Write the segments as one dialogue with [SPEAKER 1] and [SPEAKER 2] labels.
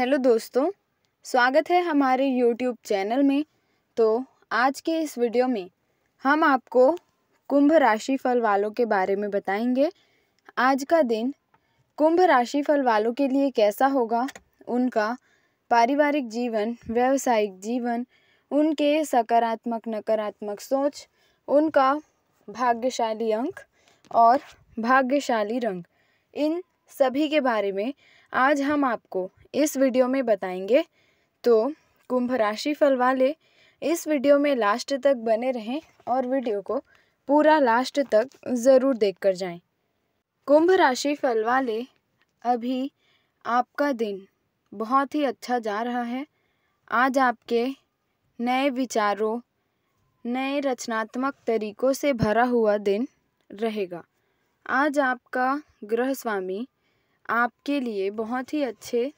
[SPEAKER 1] hello दोस्तों स्वागत है हमारे यूट्यूब चैनल में तो आज के इस वीडियो में हम आपको कुंभ राशि फल वालों के बारे में बताएंगे आज का दिन कुंभ राशि फल वालों के लिए कैसा होगा उनका पारिवारिक जीवन व्यवसायिक जीवन उनके सकारात्मक नकारात्मक सोच उनका भाग्यशाली अंक और भाग्यशाली रंग इन सभी के बारे में आज हम आपको इस वीडियो में बताएंगे तो कुंभ राशि फल वाले इस वीडियो में लास्ट तक बने रहें और वीडियो को पूरा लास्ट तक ज़रूर देख कर जाएँ कुंभ राशि फल वाले अभी आपका दिन बहुत ही अच्छा जा रहा है आज आपके नए विचारों नए रचनात्मक तरीकों से भरा हुआ दिन रहेगा आज आपका ग्रह स्वामी आपके लिए बहुत ही अच्छे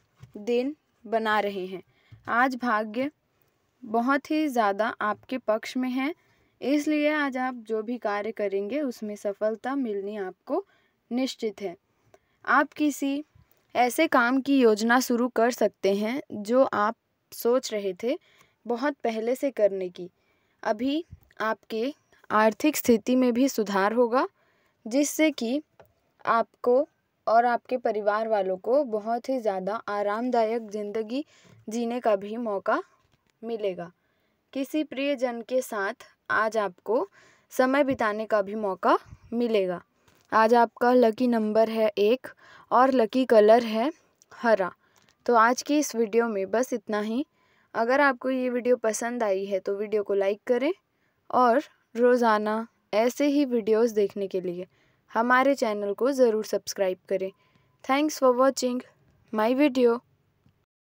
[SPEAKER 1] दिन बना रहे हैं आज भाग्य बहुत ही ज़्यादा आपके पक्ष में है इसलिए आज आप जो भी कार्य करेंगे उसमें सफलता मिलनी आपको निश्चित है आप किसी ऐसे काम की योजना शुरू कर सकते हैं जो आप सोच रहे थे बहुत पहले से करने की अभी आपके आर्थिक स्थिति में भी सुधार होगा जिससे कि आपको और आपके परिवार वालों को बहुत ही ज़्यादा आरामदायक ज़िंदगी जीने का भी मौका मिलेगा किसी प्रियजन के साथ आज आपको समय बिताने का भी मौका मिलेगा आज आपका लकी नंबर है एक और लकी कलर है हरा तो आज की इस वीडियो में बस इतना ही अगर आपको ये वीडियो पसंद आई है तो वीडियो को लाइक करें और रोज़ाना ऐसे ही वीडियोस देखने के लिए हमारे चैनल को ज़रूर सब्सक्राइब करें thanks for watching my video